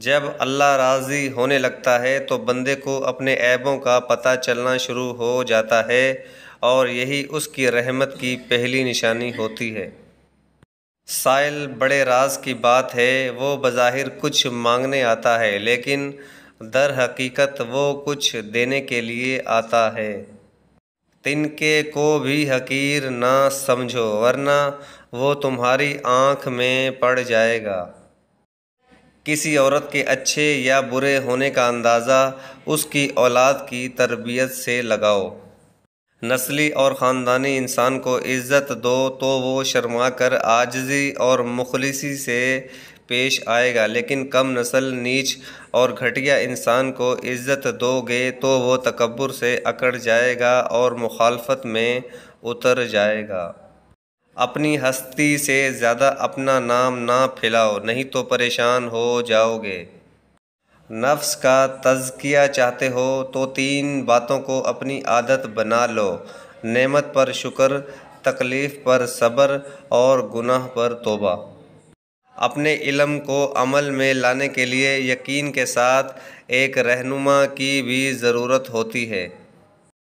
जब अल्लाह राज़ी होने लगता है तो बंदे को अपने ऐबों का पता चलना शुरू हो जाता है और यही उसकी रहमत की पहली निशानी होती है साइल बड़े राज की बात है वो बज़ाहिर कुछ मांगने आता है लेकिन दर हकीकत वो कुछ देने के लिए आता है तिनके को भी हकीर ना समझो वरना वो तुम्हारी आँख में पड़ जाएगा किसी औरत के अच्छे या बुरे होने का अंदाज़ा उसकी औलाद की तरबियत से लगाओ नस्ली और ख़ानदानी इंसान को इज़्ज़त दो तो वो शर्मा कर आजजी और मुखलसी से पेश आएगा लेकिन कम नस्ल नीच और घटिया इंसान को इज़्ज़त दोगे तो वो तकबर से अकड़ जाएगा और मुखालफत में उतर जाएगा अपनी हस्ती से ज़्यादा अपना नाम ना फैलाओ नहीं तो परेशान हो जाओगे नफ्स का तजकिया चाहते हो तो तीन बातों को अपनी आदत बना लो नेमत पर शुक्र तकलीफ़ पर सब्र और गुनाह पर तोबा अपने इलम को अमल में लाने के लिए यकीन के साथ एक रहनुमा की भी ज़रूरत होती है